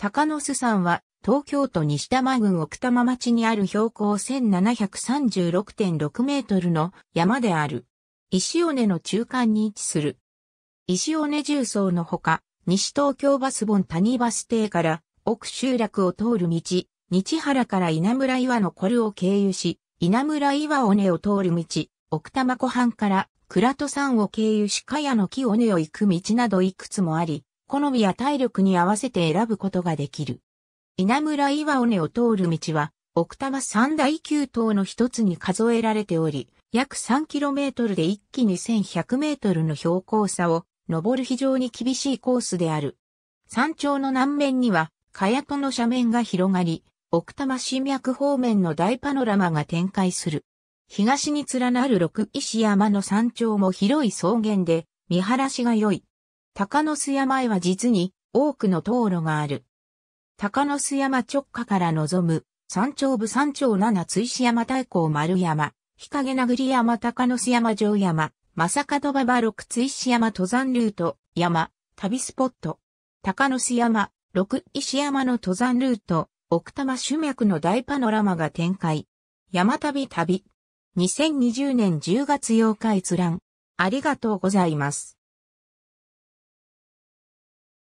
高野須山は東京都西多摩郡奥多摩町にある標高1736.6メートルの山である。石尾根の中間に位置する。石尾根重層のほか、西東京バスボン谷バス停から奥集落を通る道、日原から稲村岩のコルを経由し、稲村岩尾根を通る道、奥多摩湖畔から倉戸山を経由し茅野木尾根を行く道などいくつもあり、好みや体力に合わせて選ぶことができる。稲村岩尾根を通る道は、奥多摩三大急登の一つに数えられており、約 3km で一気に 1100m の標高差を登る非常に厳しいコースである。山頂の南面には、かやとの斜面が広がり、奥多摩新脈方面の大パノラマが展開する。東に連なる六石山の山頂も広い草原で、見晴らしが良い。鷹の巣山へは実に多くの道路がある。鷹の巣山直下から望む山頂部山頂七追試山太閤丸山、日陰殴り山鷹の巣山城山、正門馬場六追試山登山ルート、山、旅スポット。鷹の巣山、六石山の登山ルート、奥多摩主脈の大パノラマが展開。山旅旅。2020年10月8日閲覧。ありがとうございます。